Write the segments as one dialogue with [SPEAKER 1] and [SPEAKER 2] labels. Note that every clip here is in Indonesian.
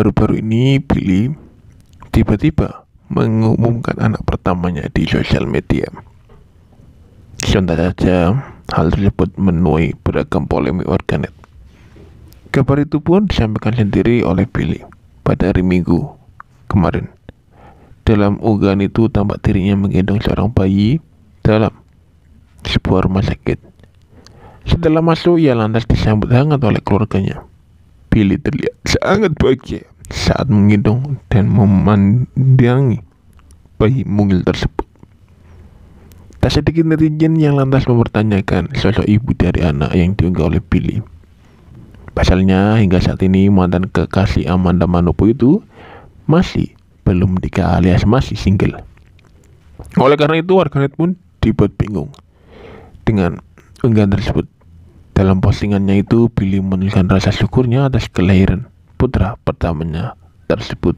[SPEAKER 1] baru-baru ini Billy tiba-tiba mengumumkan anak pertamanya di sosial media. Sontak saja, hal tersebut menuai beragam polemik warganet. Kabar itu pun disampaikan sendiri oleh Billy pada hari Minggu kemarin. Dalam unggahan itu tampak dirinya menggendong seorang bayi dalam sebuah rumah sakit. Setelah masuk, ia lantas disambut hangat oleh keluarganya. Billy terlihat sangat bahagia saat menghitung dan memandangi bayi mungil tersebut. Tak sedikit netizen yang lantas mempertanyakan sosok ibu dari anak yang diunggah oleh Billy. Pasalnya hingga saat ini mantan kekasih Amanda Manopo itu masih belum nikah alias masih single. Oleh karena itu warganet pun dibuat bingung dengan unggahan tersebut. Dalam postingannya itu, Billy menuliskan rasa syukurnya atas kelahiran putra pertamanya tersebut.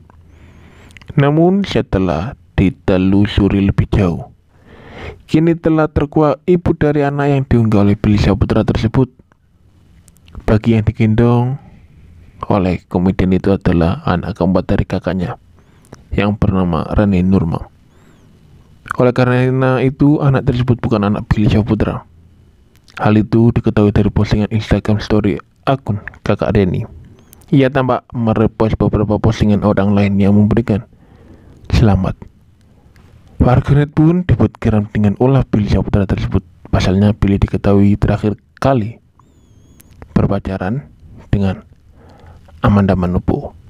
[SPEAKER 1] Namun setelah ditelusuri lebih jauh, kini telah terkuak ibu dari anak yang diunggah oleh Billy Saputra tersebut. Bagi yang digendong oleh komedian itu adalah anak keempat dari kakaknya yang bernama Rene Nurma. Oleh karena itu, anak tersebut bukan anak Billy Saputra Hal itu diketahui dari postingan Instagram story akun kakak Denny. Ia tampak merepost beberapa postingan orang lain yang memberikan selamat. Warganet pun dibuat geram dengan olah Billy Saputra tersebut. Pasalnya Billy diketahui terakhir kali berpacaran dengan Amanda Manopo.